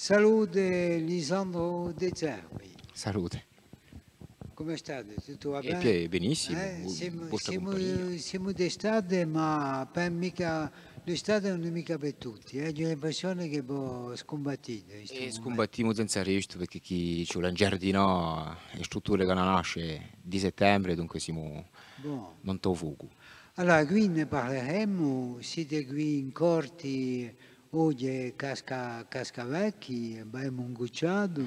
Salute Lisandro De Zerbi. Salute. Come state? Tutto va eh, bene? benissimo, eh, siamo, siamo, siamo d'estate ma per mica, l'estate non è mica per tutti, eh? c'è le persone che boh, scombattono. E eh, scombattiamo senza rischio perché chi ci c'è un giardino e strutture che nasce di settembre, dunque siamo bon. non tovugu. Allora, qui ne parleremo, siete qui in corti Oye casca, abbiamo un Mungucciado,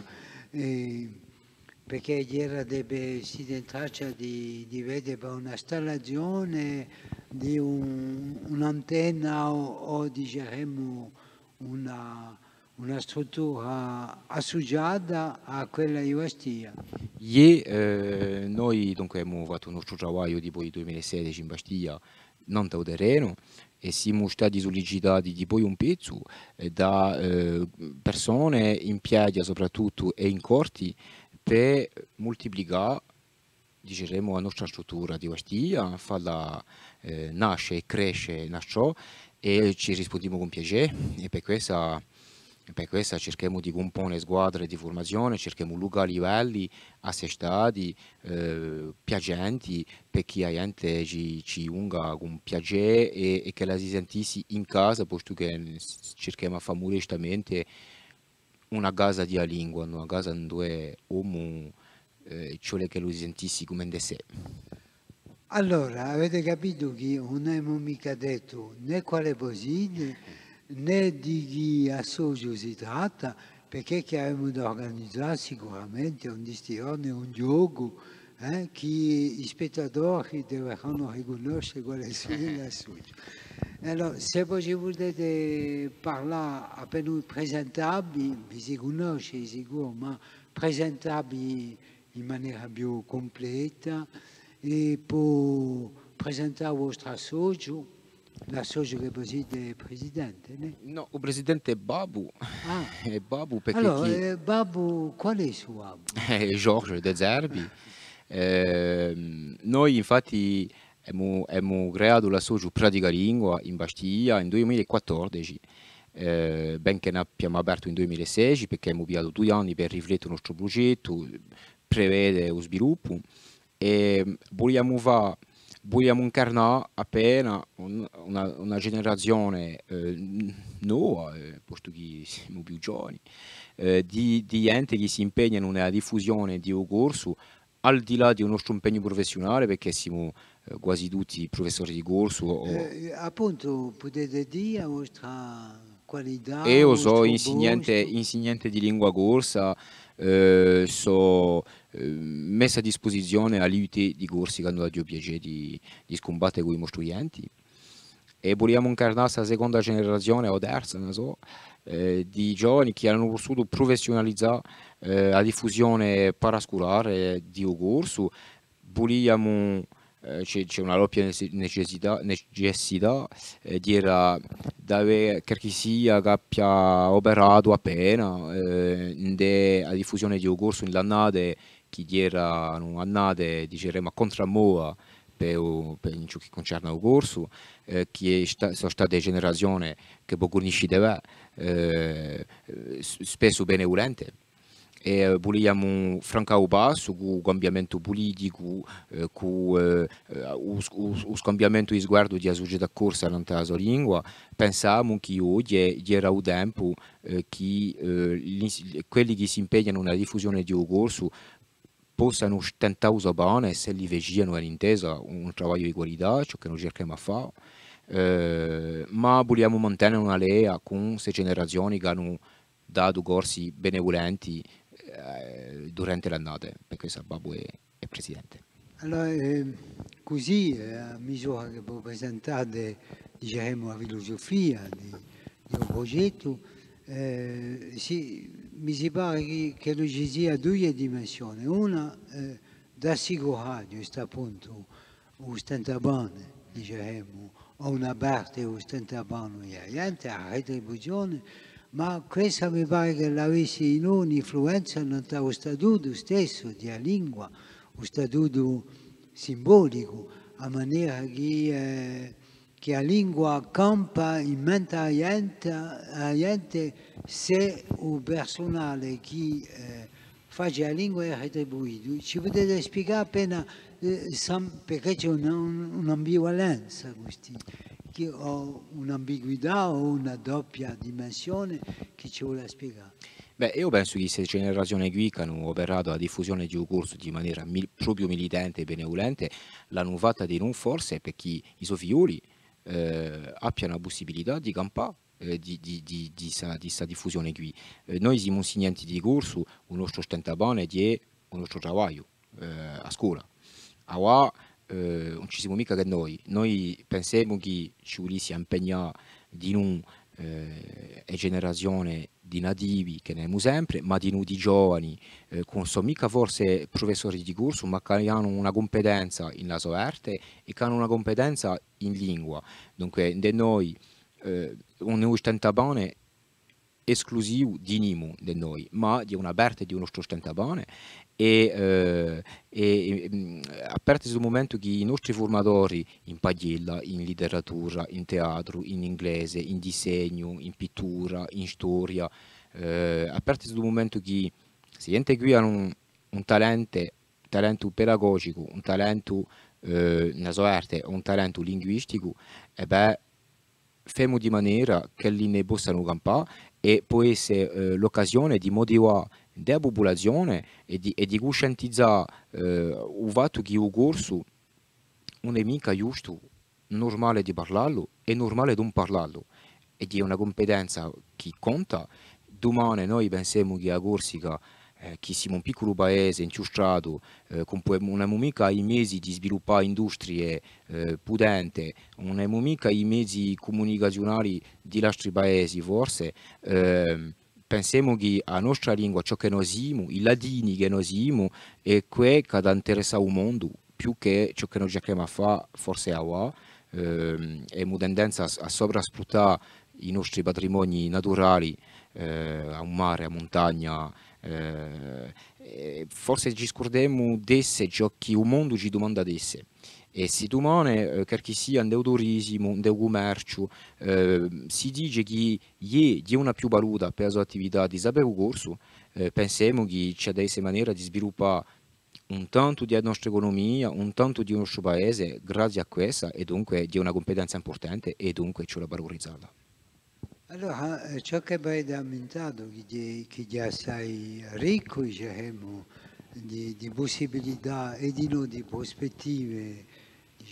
perché ieri deve, si traccia di, di vedere una installazione di un, un'antenna o, o diciamo una, una, struttura associata a quella di Bastia. Ieri eh, noi dunque, abbiamo fatto il nostro lavoro il 2016 in Bastia, non da terreno, e siamo stati sollecitati di poi un pezzo eh, da eh, persone in piedi soprattutto e in corti per moltiplicare diremo, la nostra struttura di Vastia, farla eh, nasce e cresce, e ci rispondiamo con piacere e per questo per questo cerchiamo di comporre squadre di formazione, cerchiamo luoghi livelli assestati, eh, piacenti, per chi ha gente ci, ci unga con piacere e, e, che la si sentisse in casa, posto che cerchiamo a fare molestamente una casa di lingua, una casa dove uomo eh, cioè che lo sentissi come in sé. Allora, avete capito che non abbiamo mica detto né quale posine, né di chi a si tratta, perché che abbiamo da organizzare sicuramente un distione, un gioco, eh, che gli spettatori dovranno riconoscere quale sia il Allora, se voi volete parlare appena presentabili, vi si conosce sicuro, ma presentabili in maniera più completa e può presentare il vostro socio, la l'associo che preside il presidente? Né? No, il presidente è Babu. Ah. È Babu perché allora, chi... eh, Babu, qual è il suo Babu? È eh, Giorgio De Zerbi. Eh, noi infatti abbiamo creato l'associo Pratica Lingua in Bastiglia nel 2014. Eh, benché abbiamo aperto nel 2016 perché abbiamo avviato due anni per riflettere il nostro progetto, prevede lo sviluppo e ehm, vogliamo fare vogliamo incarnare appena un, una, una, generazione eh, nuova, eh, portoghesi più giovani, eh, di, di ente che si impegna nella diffusione di un corso al di là di un nostro impegno professionale, perché siamo eh, quasi tutti professori di corso. O... Eh, eh, appunto, potete dire la vostra qualità. Io sono insegnante, insegnante di lingua corsa eh, so, eh, messa a disposizione all'IUT di Corsica, hanno avuto il piacere di, di scombattere con i nostri studenti e vogliamo incarnare la seconda generazione o terza, non so, eh, di giovani che hanno voluto professionalizzare eh, la diffusione parascolare di un corso. Vogliamo eh, c'è, c'è, una doppia necessità, necessità eh, che sia che abbia operato appena eh, nella diffusione di un corso in l'annate che era un'annate diremo a contrammoa per, per ciò che concerne il corso eh, che sta, sono state generazioni che poco conoscevano eh, spesso benevolente e vogliamo eh, francaubà su cambiamento politico, con eh, cu, eh, eh cambiamento di sguardo di società corsa nella sua lingua, pensiamo che oggi era il tempo che quelli che si impegnano nella diffusione di un corso possano tentare usare bene se li vedono all'intesa un lavoro di qualità, ciò che noi cerchiamo di fare. ma vogliamo mantenere una lea con queste generazioni che hanno dato corsi benevolenti eh, durante l'annata, perché Sababue è presidente. Allora, eh, così eh, a misura che può presentate diciamo, la filosofia di, di un progetto, eh, si, mi si pare che, che lo ci sia due dimensioni. Una eh, da assicurare questo appunto un stentabane, diciamo, o una parte un stentabane, l'altra la retribuzione ma questa mi pare che l'avesse in un'influenza non statuto stesso della lingua, lo statuto simbolico, a maniera che, eh, che la lingua campa in mente a niente se un personale che eh, fa la lingua è retribuito. Ci potete spiegare appena eh, perché c'è un'ambivalenza, un che ho un'ambiguità o una doppia dimensione che ci vuole spiegare? Beh, io penso che se Generazione Quick hanno operato la diffusione di un corso di maniera mil proprio militante e benevolente, l'hanno fatta di non forse perché i suoi figli eh, abbiano la possibilità di campare eh, di, di, di, di, sa, di sa diffusione qui. Eh, noi siamo insegnanti di corso, il nostro stentabone è il nostro lavoro eh, a scuola. Allora, eh, non ci siamo mica che noi, noi pensiamo che ci volesse impegnare di non eh, generazione di nativi che ne abbiamo sempre, ma di noi giovani, eh, non sono mica forse professori di corso, ma che hanno una competenza in la sua arte e che hanno una competenza in lingua. Dunque, di noi, eh, un ustentabane esclusivo di Nimu, di noi, ma di una parte di uno ustentabane e, eh, e mm, apertesi un momento che i nostri formatori in Pagliella, in letteratura, in teatro, in inglese, in disegno, in pittura, in storia, eh, apertesi un momento che si gente qui hanno un, un talento, talento pedagogico, un talento eh, nella arte, un talento linguistico, e beh, femo di maniera che li ne possano campare e può essere eh, l'occasione di motivare de populazione e di, e di conscientizzare eh, il fatto che il corso non è mica giusto normale di parlarlo, è normale di non parlarlo ed è una competenza che conta. Domani noi pensiamo che a Corsica, eh, che siamo un piccolo paese inciustrato, eh, con non abbiamo mica i mesi di sviluppare industrie eh, potenti, non abbiamo mica i mezzi comunicazionali di altri paesi forse, eh, pensiamo che la nostra lingua, ciò che noi siamo, i ladini che noi siamo, è quello che interessa il mondo più che ciò che noi cerchiamo di fare, forse a qua, ehm, e una tendenza a sovrasfruttare i nostri patrimoni naturali eh, a un mare, a montagna. Eh, forse ci scordiamo di ciò che il mondo ci domanda di essere e eh, che sia deu turismo, deu commercio, eh, si dice che gli è una più valuta per la sua attività di sapere corso, eh, pensiamo che c'è delle maniera di sviluppare un tanto della nostra economia, un tanto del nostro paese grazie a questa e dunque di una competenza importante e dunque ci la valorizzarla. Allora, eh, ciò che hai aumentato, che, che già sei ricco, diciamo, di, di, possibilità e di, no, di prospettive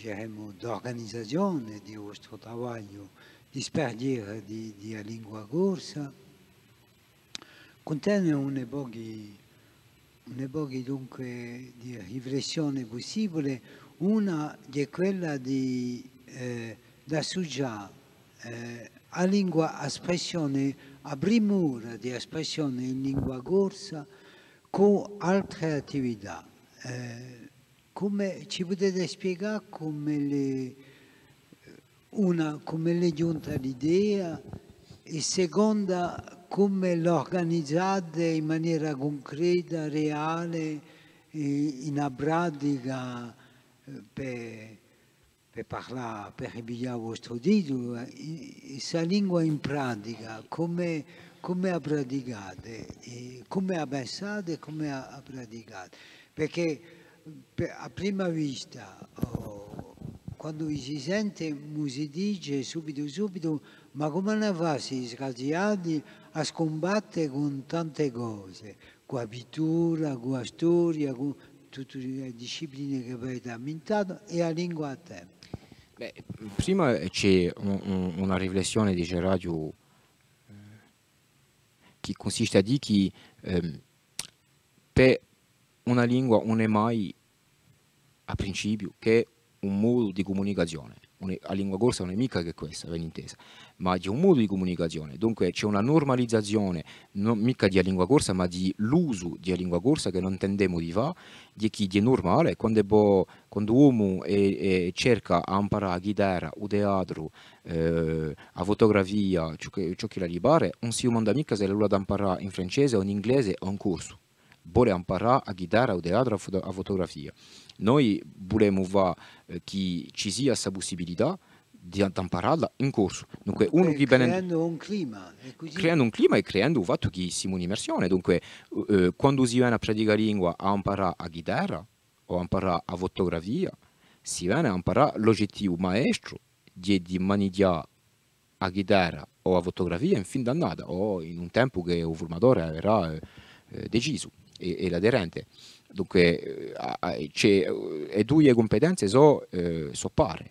geremo, diciamo, d'organizazione di vostro lavoro, di sperdere di, di lingua corsa, contiene un pochi, un di riflessione possibile, una è quella di eh, associare eh, a lingua espressione, a primura di espressione in lingua corsa con altre attività. Eh, come, ci potete spiegare come le, una, come le giunta l'idea e seconda come l'organizzate in maniera concreta, reale, in pratica eh, per, per parlare, per ripigliare il vostro titolo, questa eh, lingua in pratica, come, come la praticate, come la pensate e come la praticate. Perché a prima vista, oh, quando si sente, si dice subito subito, ma come ne fa si scalziati a scombattere con tante cose, con la pittura, con la storia, con tutte le discipline che avete aumentato e la lingua a te? Beh, prima c'è un, un, una riflessione di Gerardio eh, che consiste a dire che eh, per una lingua non è mai a principio che è un modo di comunicazione. La lingua corsa non è mica che questa, ben intesa, ma c'è un modo di comunicazione. Dunque c'è una normalizzazione, non mica di lingua corsa, ma di l'uso di lingua corsa che non tendiamo di fare, di chi è normale. Quando, bo, quando uomo è, è cerca di imparare a chitarra, o teatro, eh, a fotografia, ciò che, ciò che la libare, non si domanda mica se lo ad imparare in francese o in inglese o in corso vuole imparare a chitarra o teatro, a, fotografia. Noi vogliamo fare eh, che ci sia questa possibilità di impararla in corso. Dunque, uno che creando bene... un clima. Creando un clima e creando il fatto che siamo in immersione. Dunque, eh, quando si viene a praticare lingua a imparare a chitarra o a imparare a fotografia, si viene a imparare l'oggettivo maestro di, di maneggiare a chitarra o a fotografia in fin d'annata o in un tempo che il formatore avrà eh, deciso e, e l'aderente. Dunque le eh, eh, due competenze sono eh, so pari.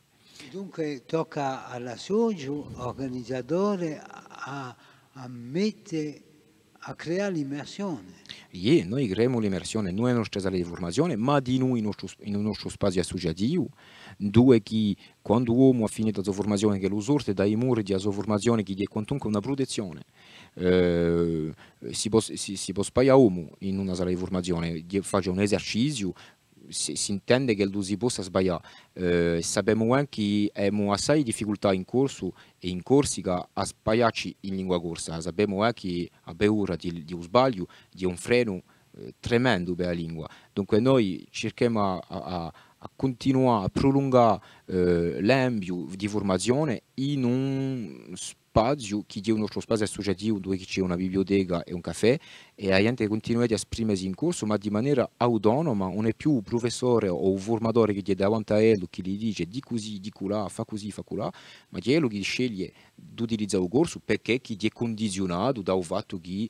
Dunque tocca alla SOGIU, organizzatore, a, a mettere, a creare l'immersione je noi creiamo l'immersione non nu nostre sale di formazione, ma di noi in un nostro spazio associativo, due che quando l'uomo ha finito la sua formazione che lo sorte dai muri della sua formazione che gli è quantunque una protezione. Eh, si può, si, si può spaiare uomo in una sala di formazione, faccia un esercizio, si, si intende che il si possa sbagliare. Eh, sappiamo anche che abbiamo assai difficoltà in corso e in Corsica a sbagliarci in lingua corsa. Sappiamo anche che abbiamo ora di, di un sbaglio, di un freno eh, tremendo per la lingua. Dunque noi cerchiamo a, a, a continuare a prolungare eh, l'ambito di formazione in un spazio, chi dia un altro spazio associativo dove c'è una biblioteca e un caffè e la gente continua ad esprimersi in corso ma di maniera autonoma, non è più un professore o un formatore che gli è davanti a lui che gli dice di così, di colà, fa così, fa colà, ma è lui che sceglie di utilizzare il corso perché chi è condizionato dal fatto che eh,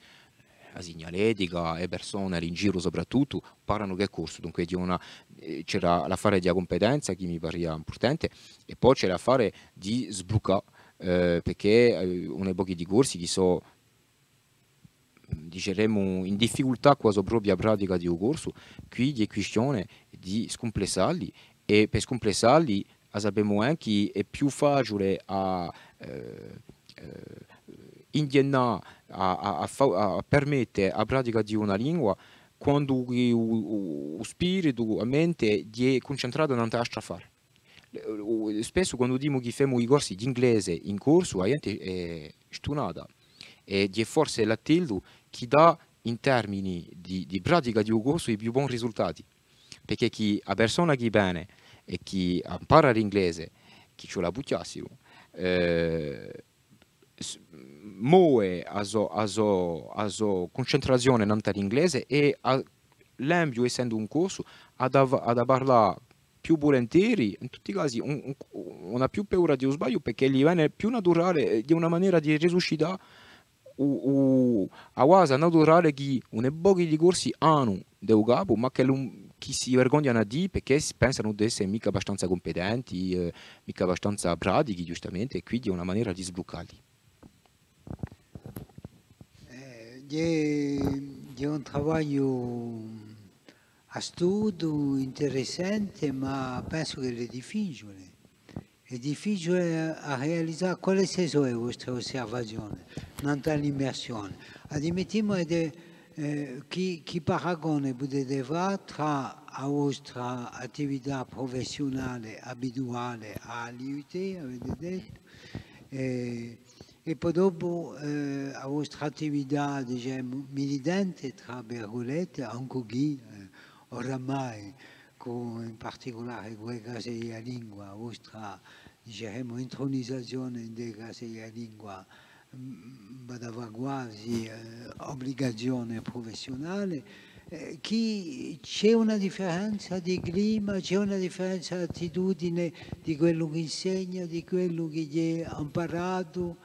la segnaletica e persone in giro soprattutto parlano che corso, dunque eh, c'era l'affare di competenza che mi pareva importante e poi c'è l'affare di sbloccare eh, perché eh, una pochi di corsi che sono diceremo in difficoltà con la propria pratica di un corso, qui è questione di scomplessarli e per scomplessarli sappiamo anche che è più facile a eh, eh a, a, a, a, permettere la pratica di una lingua quando lo spirito, la mente è concentrata in nel nostro fare spesso quando dimo che facciamo i corsi di inglese in corso, la gente è eh, stunata e è forse l'attildo che dà in termini di, di pratica di un corso i più buoni risultati, perché chi ha persona che bene e chi impara l'inglese, chi ce la buttiassero, eh, moe a so, a, so, concentrazione nell'inglese e a, l'ambio essendo un corso ad, av- ad parlare più volentieri, in tutti i casi un, un, una più paura di un sbaglio perché gli viene più naturale eh, di una maniera di risuscitare a quasi naturale che un pochi di corsi hanno del capo ma che, che si vergognano di perché pensano di essere mica abbastanza competenti, eh, mica abbastanza pratici giustamente e quindi è una maniera di sbloccarli. Eh, è un lavoro a astuto, interessante, ma penso che è difficile. È difficile a realizzare quale sia vostra osservazione, non l'immersione. Admettiamo eh, chi, chi paragone potete fare tra la vostra attività professionale abituale all'IUT, avete detto, e, eh, e poi dopo eh, la vostra attività diciamo, militante, tra virgolette, anche qui oramai con in particolare quei casi lingua, vostra diciamo, intronizzazione della casi a lingua mm, badava quasi eh, obbligazione professionale, eh, c'è una differenza di clima, c'è una differenza di attitudine di quello che insegna, di quello che gli è imparato,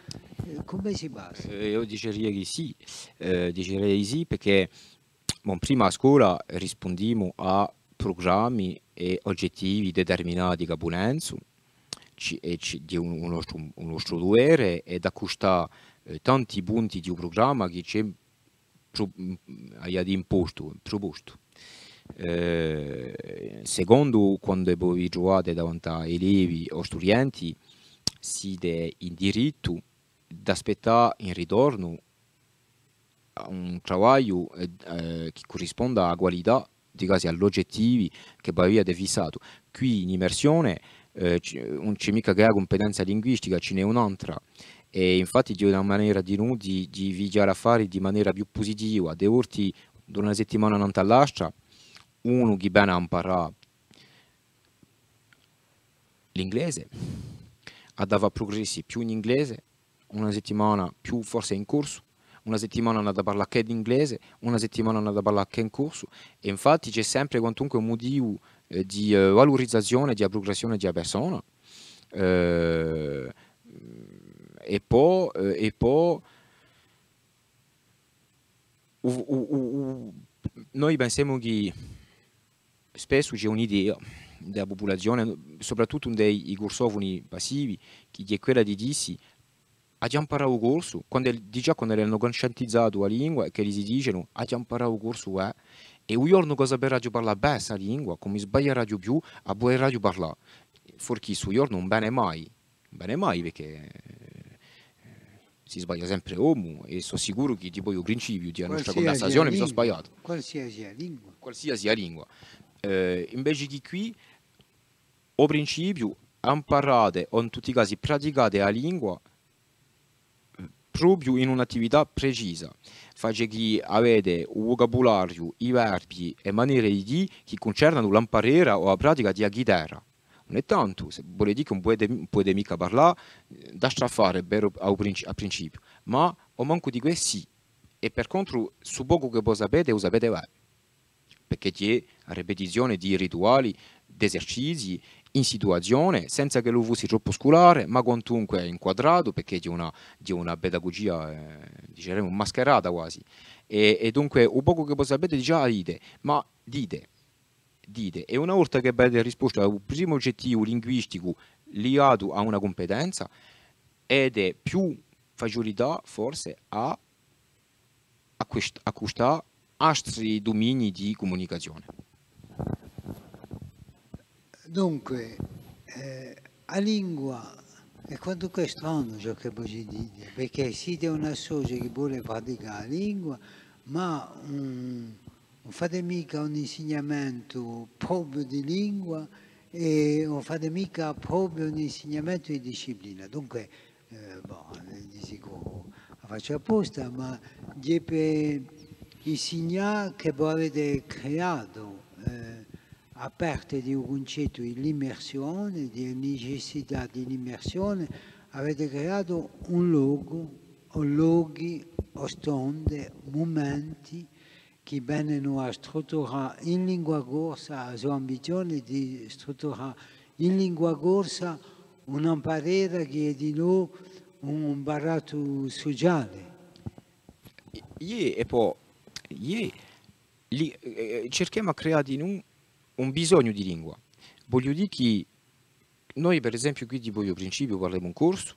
eh, come si basa? Eh, io direi sì, eh, direi sì perché Bom, prima a scuola rispondiamo a programmi e obiettivi determinati che Bonenzo e di un, un, nostro, un nostro dovere e da questa eh, tanti punti di un programma che c'è pro, di mm, imposto, proposto. Eh, secondo, quando voi giocate davanti a elevi o studenti, siete in diritto di aspettare in ritorno un trabalho eh, que eh, corrisponda à qualità, digasi all'oggettivi che Bavia ha fissato. Qui in immersione eh, eh, non c'è mica che la competenza linguistica, ce n'è un'altra. E infatti c'è una maniera di noi di, di a fare in maniera più positiva, di urti da una settimana non all'altra, uno che bene impara l'inglese, andava a progressi più in inglese, una settimana più forse in corso, una settimana andata a parlare che d'inglese, una settimana andata a parlare che in corso e infatti c'è sempre quantunque un motivo eh, di eh, valorizzazione, di progressione della persona eh, e poi, eh, e poi u, u, u, noi pensiamo che spesso c'è un'idea della popolazione, soprattutto dei cursofoni passivi, che è quella di dirsi abbiamo imparato parlato corso, quando di già quando erano conscientizzati la lingua, che si dicono, abbiamo imparato parlato corso è, e un giorno cosa per radio parla bene la lingua, come sbaglia radio più, a buon radio parla. Forché su giorno non bene mai, bene mai perché eh, si sbaglia sempre uomo e sono sicuro che tipo il principio di nostra conversazione mi sono sbagliato. Qualsiasi lingua. Qualsiasi lingua. Eh, invece di qui, o principio, imparate o in tutti i casi praticate la lingua proprio in un'attività precisa. Face che avete un vocabolario, i verbi e maniere di chi che concernono l'imparera o la pratica di chitarra. Non è tanto, se volete che non potete, potete mica parlare, eh, da straffare, vero, a principio, ma o manco di questo sì. E per contro, su poco che voi sapete, lo sapete bene. Perché c'è la ripetizione di rituali, di esercizi in situazione, senza che lo fosse troppo scolare, ma quantunque inquadrato, perché di una, di una pedagogia, eh, diceremo, mascherata quasi. E, e dunque, un poco che voi sapete già dite, ma dite, dite, e una volta che avete risposto al primo oggettivo linguistico legato a una competenza, ed è più facilità forse a acquistare altri domini di comunicazione. Dunque, eh, a lingua, e quando è strano ciò che voi dite, perché siete una socia che vuole praticare la lingua, ma um, non fate mica un insegnamento proprio di lingua e non fate mica proprio un insegnamento di disciplina. Dunque, eh, boh, di sicuro la faccio apposta, ma è per insegnare che voi avete creato a parte di un concetto di immersione, di necessità di immersione, avete creato un luogo, o luoghi, o stonde, momenti che vengono a strutturare in lingua corsa, la sua ambizione di strutturare in lingua corsa una barriera che è di noi un baratto sociale. e poi, ie, eh, cerchiamo di creare di noi un bisogno di lingua. Voglio dire che noi per esempio qui di Boio Principio parliamo un corso,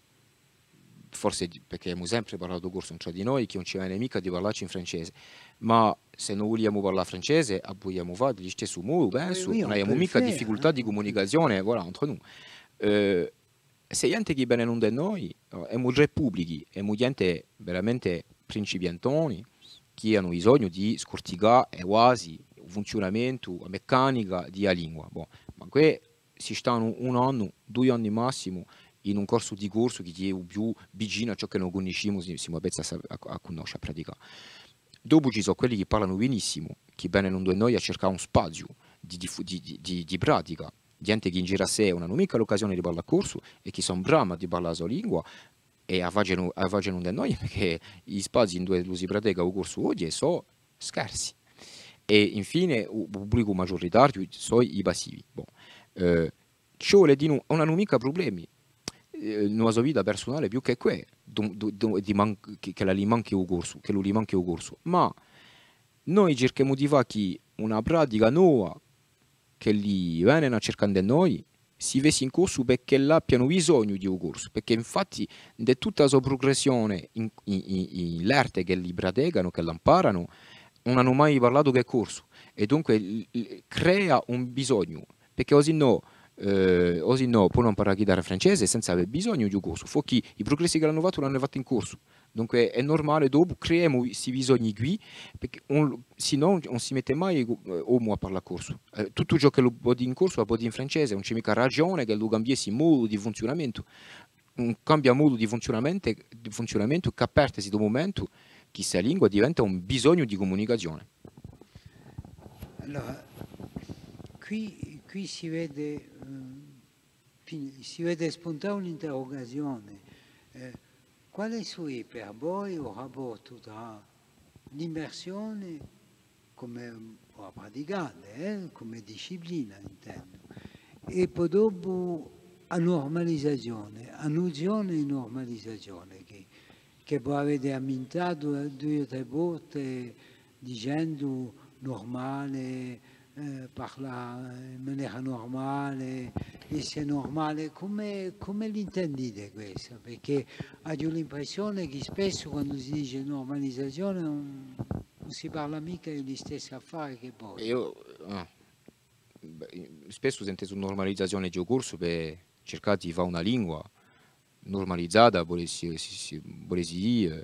forse perché abbiamo sempre parlato corso tra di noi, che non ci viene mica di parlarci in francese, ma se non vogliamo parlare francese, eh, abbiamo fatto gli stessi modi, penso, non abbiamo mica difficoltà di comunicazione, voilà, entre nous. Eh, se gente che viene non da noi, siamo eh, già pubblici, siamo gente veramente principiantoni, che hanno bisogno di scortigare e quasi o funzionamento, a meccanica di a língua. Bom, ma qui si stanno un anno, due anni massimo in un corso di corso che è più vicino a ciò che non conosciamo, siamo abbezzi a, a, a conoscere a praticare. Dopo ci sono quelli che parlano benissimo, che bene non do noi a cercare un spazio di, di, di, di pratica, gente che in gira a sé non hanno mica l'occasione di parlare a corso e che sono bravi di parlare la sua lingua e a fare non da noi perché gli spazi in cui si pratica un corso oggi sono scarsi. E infine, u pubblico maggioritario sono i passivi. Bon. Eh, ci vuole di nu- non hanno mica problemi. Eh, nella sua vita personale più che qui, che la gli manchi un corso, che lui manchi un corso. Ma noi cerchiamo di fare che una pratica nuova che li vengono cercando noi si vede in corso perché l'abbiano bisogno di un corso, perché infatti di tutta la sua progressione in, in, in, in l'arte che li praticano, che l'imparano, non hanno mai parlato del corso e dunque crea un bisogno, perché così no, eh, così no può non parlare chitarra francese senza aver bisogno di un corso, perché i progressi che l'hanno fatto l'hanno fatto in corso, dunque è normale dopo creiamo questi bisogni qui, perché on, se non si mette mai uomo eh, a parlare corso. Eh, tutto ciò che lo può dire in corso lo può dire in francese, non c'è mica ragione che lo cambiassi modo di funzionamento, un cambia modo di funzionamento, di funzionamento che apertesi da momento chi sa lingua diventa un bisogno di comunicazione. Allora, qui, qui si, vede, eh, si vede spuntare un'interrogazione. Eh, qual è il per voi il rapporto tra l'immersione come a eh, come disciplina intendo, e poi dopo la normalizzazione, annuzione e normalizzazione, che poi avete ammintato due o tre volte dicendo normale, eh, parlare in maniera normale, essere normale, come, come l'intendete questo? Perché ho l'impressione che spesso quando si dice normalizzazione non, non si parla mica degli stessi affari che poi. Io spesso sento su normalizzazione il corso per cercare di fare una lingua normalizzata, volesse, volessi eh,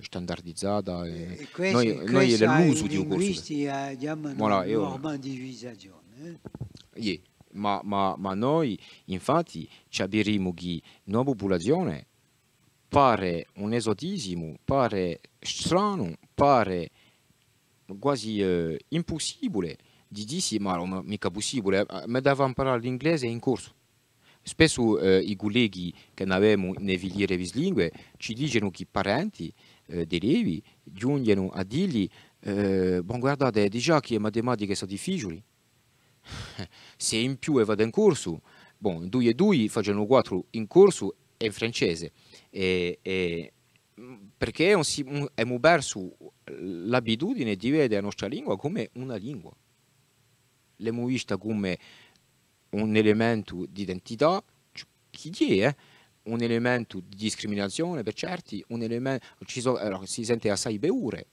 standardizzata. Eh, eh. E, e questo, noi, questo noi è l'uso di un corso. chiamano voilà, io... normalizzazione. Eh? Yeah. Ma, ma, ma, noi infatti ci abbiamo che la popolazione pare un esotismo, pare strano, pare quasi eh, impossibile di dirsi ma non è mica possibile, mi devo imparare l'inglese in corso. Spesso eh, i colleghi che abbiamo nelle filiere vislingue ci dicono che i parenti eh, dei levi giungono a dirgli eh, guardate, già che le matematiche sono difficili, se in più vado in corso, bon, due e due facciano quattro in corso e in francese, e, e, perché abbiamo perso l'abitudine di vedere la nostra lingua come una lingua. L'abbiamo vista come un elemento di identità, chi è? Eh? Un elemento di discriminazione per certi, un elemento, ci sono, allora, si sente assai beure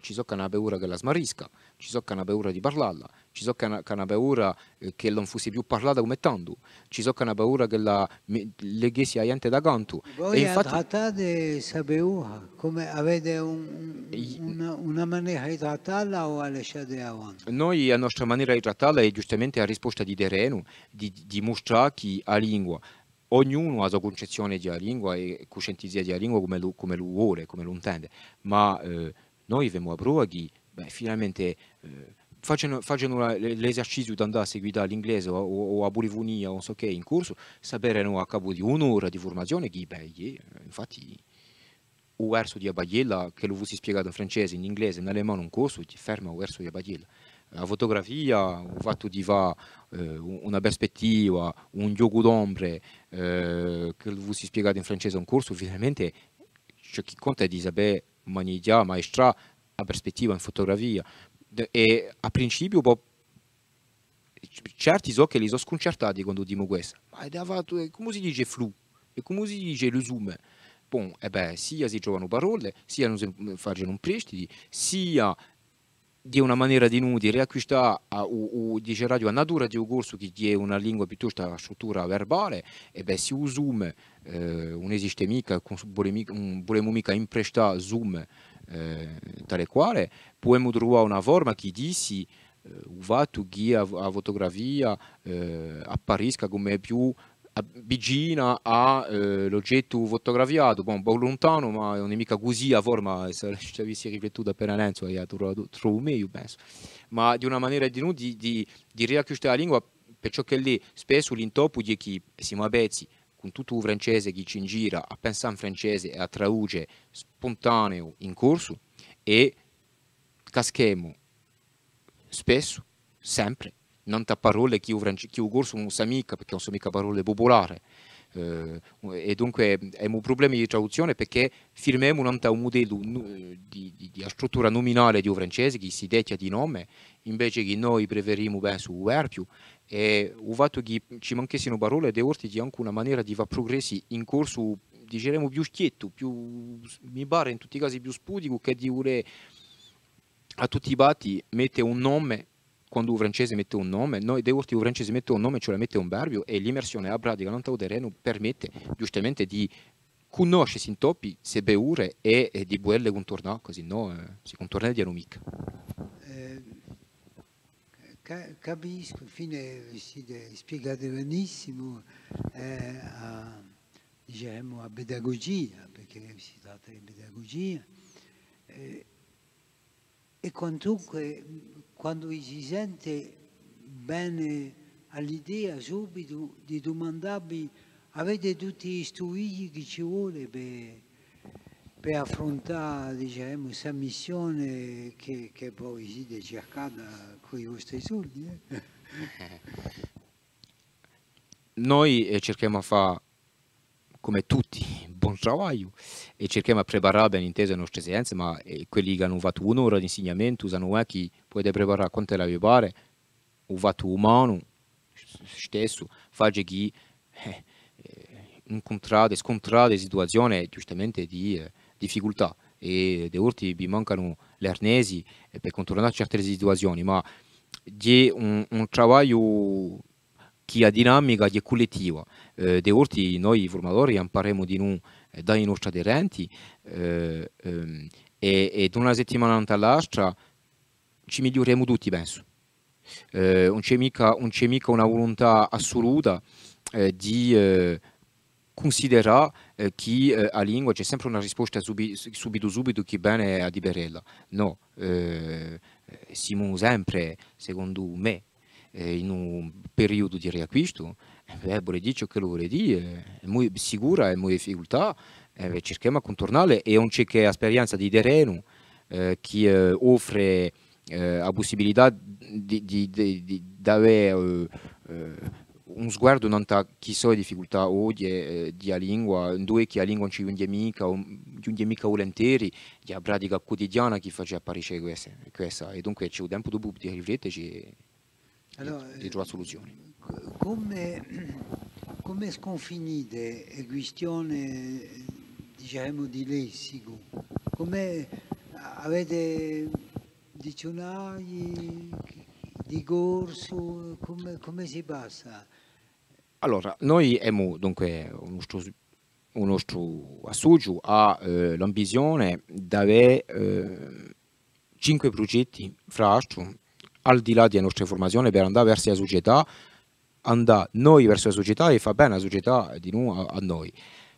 ci so che una paura che la smarrisca, ci so che una paura di parlarla, ci so che una, che una paura eh, che non fosse più parlata come tanto, ci so che una paura che la leghesi a gente da canto. Voi e infatti... trattate questa paura, come avete un, una, una, maniera di trattarla o la lasciate avanti? Noi la nostra maniera di trattarla è giustamente la risposta di terreno, di, di mostrare chi ha lingua ognuno ha la sua concezione di lingua e coscientizia di lingua come lo, come lo vuole, come lo intende, ma eh, noi veniamo a Broa che beh, finalmente eh, facendo, facendo l'esercizio di andare a seguire l'inglese o, o, a bolivonia o non so che in corso, saperemo a capo di un'ora di formazione che, beh, infatti, o verso di Abadiella, che lo si spiegato in francese, in inglese, in alemano un corso, ti ferma o verso di Abadiella. La fotografia, il fatto di va eh, una prospettiva, un gioco d'ombre, eh, che lo si spiegato in francese un corso, finalmente, ciò che conta è di sapere maniglia, maestra, la prospettiva, in fotografia. E a principio boh, certi so che li sono sconcertati quando dico questo. Ma davanti, come si dice flu? E come si dice lusume? Bon, e eh beh, sia si trovano parole, sia non si fanno prestiti, sia di una maniera di nudi riacquistare o, o dice radio a natura di un corso che è una lingua piuttosto a struttura verbale e beh si usume non eh, esiste mica, un'esistemica, bulemica mm, mica prestà zoom eh, tale quale, possiamo trovare una forma che dice eh, uvato che a, a fotografia apparisca come più vicina all'oggetto fotografiato, bon, un po' lontano, ma non è mica così la forma, se ci avessi riflettuto appena Lenzo, hai trovato, trovato meglio, penso, ma di una maniera di, noi, di, di, di riacquistare la lingua, perciò che lì spesso l'intoppo di chi siamo a pezzi, con tutto il francese che ci in ingira a pensare in francese e a traduce spontaneo in corso e caschiamo spesso, sempre, non da parole che il corso non sa mica perché non sono mica parole popolari eh, e dunque è mm, un problema di traduzione perché firmiamo un modello di, di, di struttura nominale di un francese che si detta di nome invece che noi preferiamo bene su verbio e il fatto che ci manchessero parole di orti è anche una maniera di fare progressi in corso diremo più schietto, più, mi pare in tutti i casi più spudico che di ure a tutti i batti mette un nome quando un francese mette un nome, noi de urti o mette un nome, cioè mette un verbio e l'immersione a pratica non terreno permette giustamente di conoscere in topi se beure e, e di buelle contornare, così no, eh, si contornare di anomica. Eh, ca capisco, infine siete spiegate benissimo eh, a, diciamo, a pedagogia, perché si tratta di pedagogia. Eh, e quantunque, quando si sente bene all'idea subito di domandarvi avete tutti gli studi che ci vuole per, per affrontare diciamo, questa missione che, che poi siete cercata con i vostri soldi. Eh? Noi eh, cerchiamo a fare come tutti buon travaglio e cerchiamo di preparare ben intesa le nostre esigenze, ma eh, quelli che hanno fatto un'ora di insegnamento usano è eh, che potete preparare quanto la vi pare, un fatto umano stesso, fa che eh, eh, incontrate, scontrate situazioni giustamente di eh, difficoltà e de urti vi mancano le arnesi per controllare certe situazioni, ma di un, un, travaglio chi è dinamica, chi collettiva. Eh, de orti noi formatori impareremo di noi eh, dai nostri aderenti eh, ehm, e, e da una settimana all'altra ci miglioriamo tutti, penso. Eh, non, c'è mica, mica, una volontà assoluta eh, di eh, considerare eh, chi eh, a lingua c'è sempre una risposta subi, subito subito chi bene a di Berella. No, siamo sempre, secondo me, eh, in un periodo di riacquisto, eh, vuole dire ciò che lo vuole dire, è molto sicura, è molto difficoltà, eh, cerchiamo di contornarle e non c'è che esperienza di terreno eh, che eh, offre la eh, possibilità di, di, di, di avere eh, un sguardo non a chi so le difficoltà oggi eh, di la lingua, due che la lingua non ci giunge mica, giunge mica volentieri, di la pratica quotidiana che faceva apparire questa, questa. E dunque c'è un tempo dopo di rifletterci allora, le, le tue soluzioni. Come, come sconfinite è questione diciamo, di lessico? Come avete dizionari di corso? Come, come si passa? Allora, noi abbiamo dunque un nostro, un nostro associo ha eh, l'ambizione di avere eh, cinque progetti fra l'altro al di là delle nostre formazioni per andare verso la società, andare noi verso la società e fa bene la società di noi a, noi.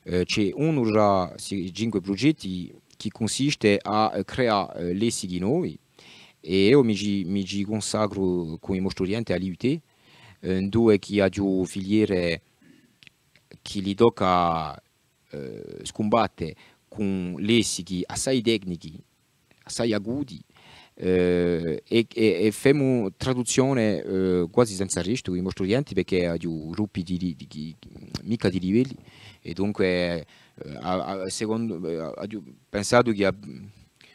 Eh, c'è uno già cinque progetti che consiste a creare eh, le sighi noi e io mi, mi consacro con i nostri studenti all'IUT, eh, due che ha giù filiere che li tocca eh, scombatte con lessichi assai tecnici, assai agudi eh, e, e, facciamo traduzione eh, quasi senza rischio con i nostri clienti perché ha gruppi di, di, di, mica di livelli e dunque eh, a, a, secondo, eh, a, pensato che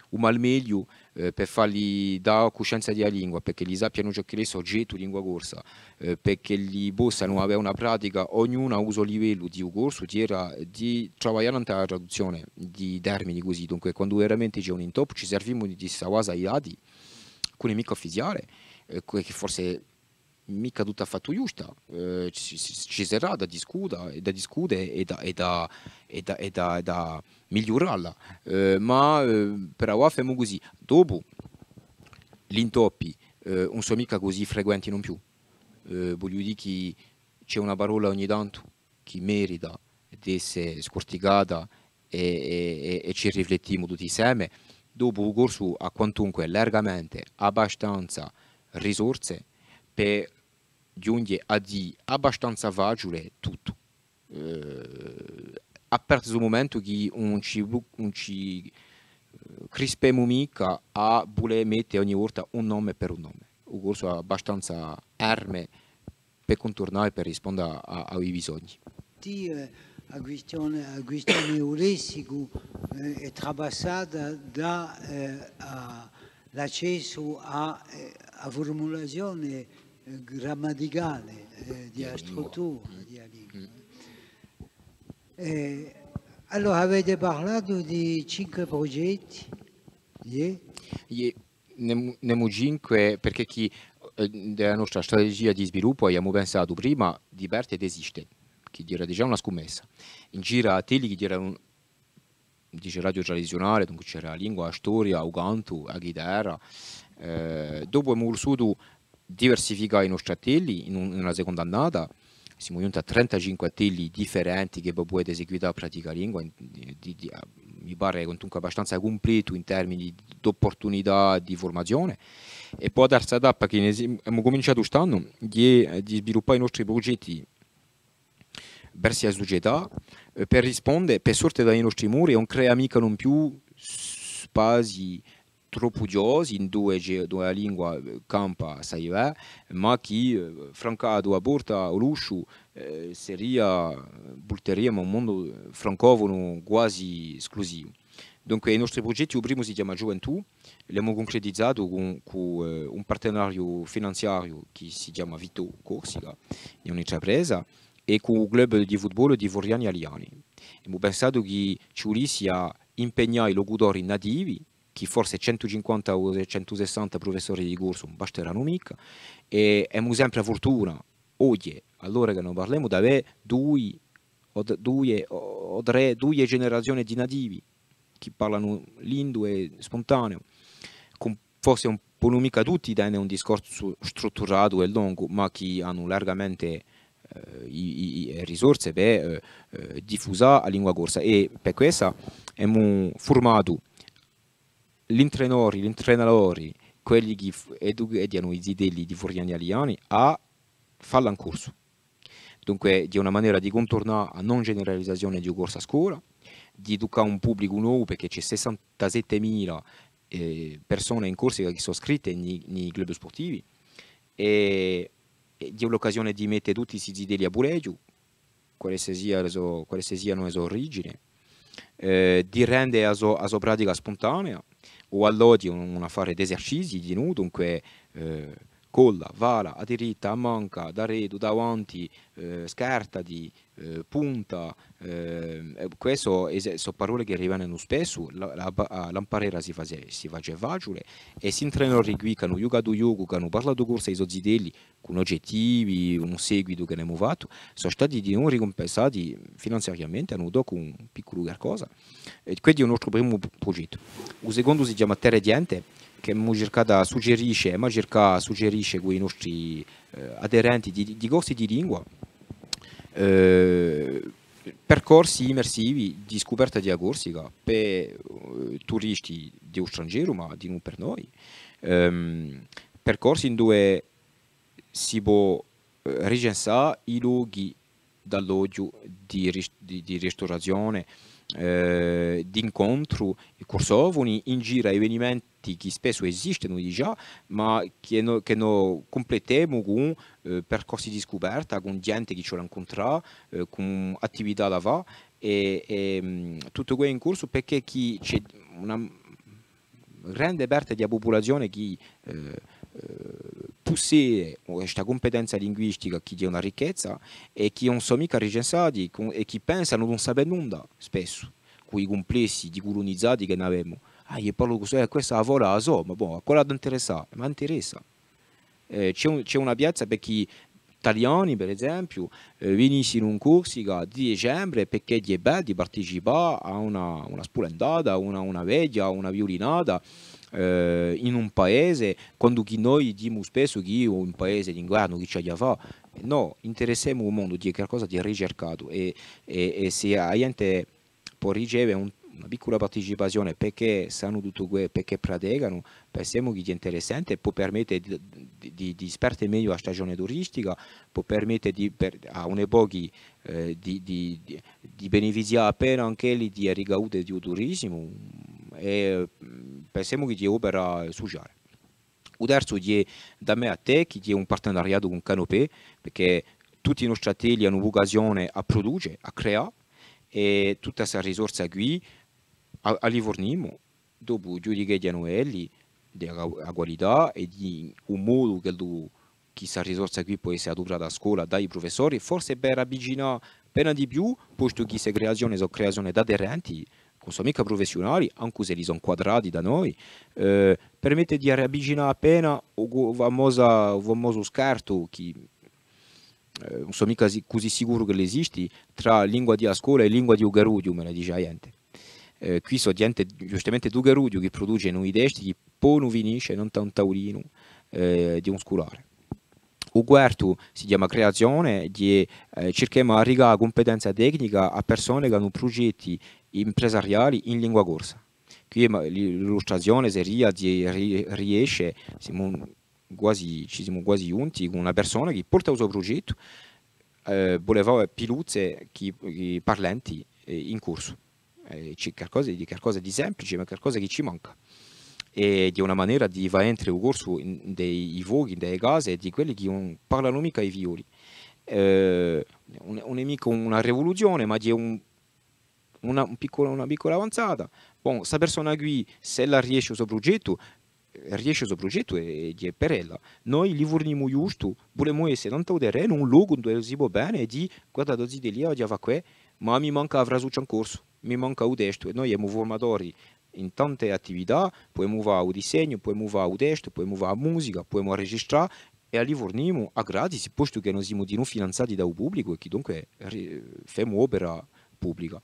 o mal meglio eh, per fargli dare coscienza della lingua, perché gli sappiano ciò che è di lingua corsa, eh, perché gli possano avere una pratica, ognuno a uso livello di un corso, di, era, di lavorare nella traduzione di termini così, dunque quando veramente c'è un intoppo ci serviamo di questa cosa ai dati, alcuni mica ufficiale, eh, che forse mica tutta fatto giusta, eh, ci, ci, sarà da discutere, da discutere e da, e da, e da, e da, da migliorarla, eh, ma eh, per ora facciamo così, dopo gli intoppi eh, non sono mica così frequenti non più, eh, voglio dire che c'è una parola ogni tanto che merita di essere scorticata e, e ci riflettiamo tutti insieme, dopo un corso a quantunque largamente abbastanza risorse per Giunge a di abbastanza facile tutto. Eh, a partire dal momento che non ci, non ci crispemo mica a voler mettere ogni volta un nome per un nome. Un corso abbastanza arme per contornare, per rispondere a, ai bisogni. la questione, a questione uressico eh, è trabassata dall'accesso eh, a, a formulazione grammaticale eh, di struttura mm. della lingua. Mm. Eh, allora avete parlato di cinque progetti? Yeah. Yeah. Ne, ne cinque perché chi, eh, della nostra strategia di sviluppo abbiamo pensato prima di parte ed esiste, che era già una scommessa. In giro a Teli che era un dice radio tradizionale, dunque c'era la lingua, la storia, il canto, la chitarra. Eh, dopo abbiamo usato diversifica i nostri attilli in, un, in una seconda annata siamo giunti a 35 attilli differenti che potete eseguire a pratica lingua di, di, di, mi pare comunque abbastanza completo in termini di opportunità di formazione e poi la terza tappa che abbiamo cominciato quest'anno è di sviluppare i nostri progetti verso la società eh, per rispondere per sorte dai nostri muri e non creare mica non più spazi troppo in due, due lingue eh, campa saiva, ma che eh, franca a due porta o l'uscio eh, porteremo un mondo eh, francofono quasi esclusivo. Dunque i nostri progetti, il primo si chiama Gioventù, l'abbiamo concretizzato con, con eh, un partenario finanziario che si chiama Vito Corsica, è un'intrapresa, e con il club di football di Voriani Aliani. Abbiamo pensato che ci volesse impegnare i locutori nativi che forse 150 o 160 professori di corso non basteranno mica e abbiamo sempre la fortuna oggi allora che non parliamo di avere due o, due, o tre due generazioni di nativi che parlano l'indo e spontaneo con forse un po' non mica tutti danno un discorso strutturato e lungo ma che hanno largamente eh, i, i, risorse per eh, diffusare la lingua corsa e per questo abbiamo formato gli intrainori, gli intrainatori, quelli che educano i zidelli di eh, Furiani Aliani a fare un corso. Dunque, di una maniera di contornare la non generalizzazione di corsa a scuola, di educare un pubblico nuovo perché c'è 67.000 eh, persone in corsa che sono iscritte nei club sportivi e, e di un'occasione di mettere tutti i zidelli a buleggio, qualsiasi siano le origini, eh, di rendere la sua pratica spontanea o all'odio una fare di esercizi di nu, dunque eh, colla, vala, a diritta, a manca, da redu, davanti, eh, scarta di eh, punta, eh, questo sono parole che arrivano spesso, la, la, l'amparera si, face, si faceva facile e si entrano qui che hanno giocato gioco, che hanno parlato corsa ai sozzidelli con oggettivi, un seguito che ne abbiamo fatto, sono stati di non ricompensati finanziariamente, hanno dato un piccolo qualcosa e quindi è il nostro primo progetto. Il secondo si chiama Terre Diente che abbiamo cercato suggerisce, ma cerca suggerisce con i nostri eh, aderenti di, di corsi di lingua eh, percorsi immersivi di scoperta di Agursica per eh, turisti di straniero, ma di non per noi. Um, percorsi in cui si può eh, ricensare i luoghi dall'odio di, di, di, ristorazione eh, di incontro in giro gira avvenimenti che spesso esistono già ma che non no completiamo con eh, percorsi di scoperta con gente che ci incontra eh, con attività da va e, e mm, tutto questo in corso perché c'è una grande parte della popolazione che eh, pousser questa competenza linguistica che dia una ricchezza e che non sono mica recensati e che pensano non sapendo nulla spesso, quei complessi di colonizzati che ne abbiamo. Ah, io parlo così, eh, questa lavora la so, ma boh, a quella ti interessa? Ma interessa. Eh, c'è, un, una piazza per chi italiani per esempio eh, venissero in Corsica di dicembre perché gli è bello di partecipare a una, una spulendata, una, una veglia, una violinata eh, in un paese, quando noi diciamo spesso che io è un paese d'inverno che c'è da fa, no, interessiamo il mondo di qualcosa di ricercato e, e, e se la gente può ricevere un una piccola partecipazione perché sanno tutto questo, perché praticano, pensiamo che è interessante, può permettere di, di, di sperte meglio la stagione turistica, può permettere di, per, a un pochi eh, di, di, beneficiare appena anche lì di ricavute di turismo, e mm, pensiamo che qu'il y a opéra sujar. terzo è da me a te che è un partenariato con Canopé perché tutti i nostri atelier hanno vocazione a produrre, a creare e tutta questa risorsa qui a, a li forniamo dopo giudichiamo elli della qualità e di un modo che questa risorsa qui può essere adottata a scuola dai professori forse per avvicinare appena di più posto che questa creazione sono creazioni da aderenti non sono mica professionali, anche se li sono quadrati da noi, eh, permette di riavvicinare appena un famoso scarto che eh, non sono mica così sicuro che esisti tra lingua di scuola e lingua di Ugarudio, me la dice niente. Eh, qui sono gente giustamente di Ugarudio che produce noi testi che poi non finisce, non da un taurino eh, di un scolare. Il quarto si chiama creazione, di, eh, cerchiamo di arrivare la competenza tecnica a persone che hanno progetti impresariali in lingua corsa. Qui l'illustrazione seria di riesce, siamo quasi, ci siamo quasi unti con una persona che porta il suo progetto, eh, voleva piluzze che, che parlanti eh, in corso. Eh, c'è qualcosa di, qualcosa di semplice, ma qualcosa che ci manca e di una maniera di va entro il corso dei voghi, dei case di quelli che non parlano mica i violi. Eh, non è mica una rivoluzione, ma di un una, un piccolo, una piccola avanzata. Bon, questa persona qui, se la riesce a progetto, riesce a progetto e è per ella. Noi li forniamo giusto, vogliamo essere tanto un terreno, un luogo dove si può bene e dire, guarda, da zide lì, oggi va qui, ma mi manca avrà su un corso, mi manca un destro. E noi siamo formatori in tante attività, possiamo fare il disegno, possiamo fare il testo, possiamo fare musica, possiamo registrare, e li forniamo a gratis, posto che non siamo di non finanziati da un pubblico e che dunque eh, facciamo opera pubblica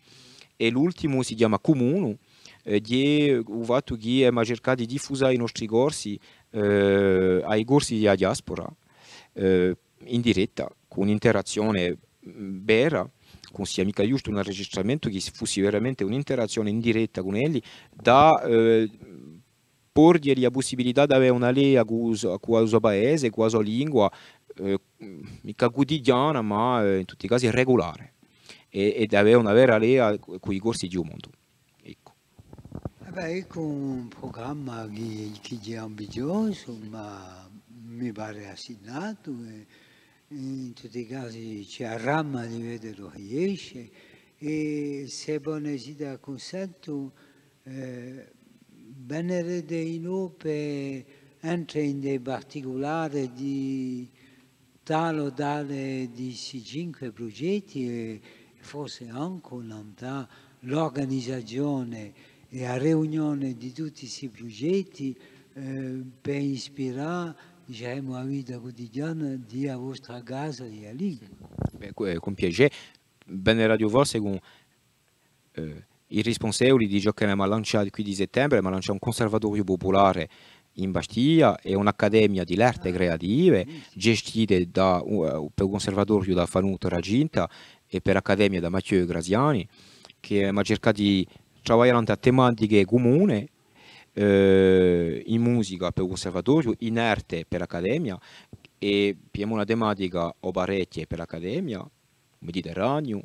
e l'ultimo si chiama Comunu, eh, che ho fatto che abbiamo cercato di diffusare i nostri corsi eh, ai corsi della diaspora eh, in diretta, con un'interazione mm, vera, con sia mica giusto un registramento che fosse veramente un'interazione in diretta con elli, da eh, porgli la possibilità di avere una lea con la sua paese, con la sua lingua, eh, mica quotidiana, ma eh, in tutti i casi regolare e, di avere una vera lea con i corsi di mondo. Ecco. Beh, ecco un programma che, che è ambizioso, ma mi pare assinato. E in tutti i casi ci arramma di vederlo che esce e se Bonesida consente eh, Benedetto Inope entra in dei particolari di o tale di 5 progetti e, fosse anche un'antà l'organizzazione e la riunione di tutti questi progetti eh, per ispirare diciamo, la vita quotidiana della vostra casa e la Beh, eh, con piacere, bene Radio Vol, secondo eh, i responsabili di ciò che abbiamo lanciato il 15 settembre, abbiamo lanciato un conservatorio popolare in Bastia e un'accademia di arte ah, creative gestita da un, eh, un conservatorio da Fanuto Raginta e per l'Accademia da Matteo Graziani, che mi ha cercato di lavorare a tematiche comuni eh, in musica per l'Osservatorio, in arte per l'Accademia e abbiamo una tematica o parecchie per l'accademia, Mediterraneo,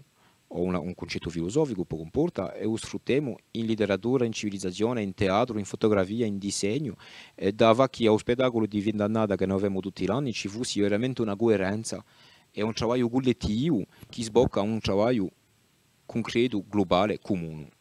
o una, un concetto filosofico può comporta e lo sfruttiamo in letteratura, in civilizzazione, in teatro, in fotografia, in disegno e dava che allo spettacolo di Vendannata che noi avevamo tutti gli anni ci fosse veramente una coerenza è un lavoro collettivo che sbocca a un lavoro concreto, global, comune.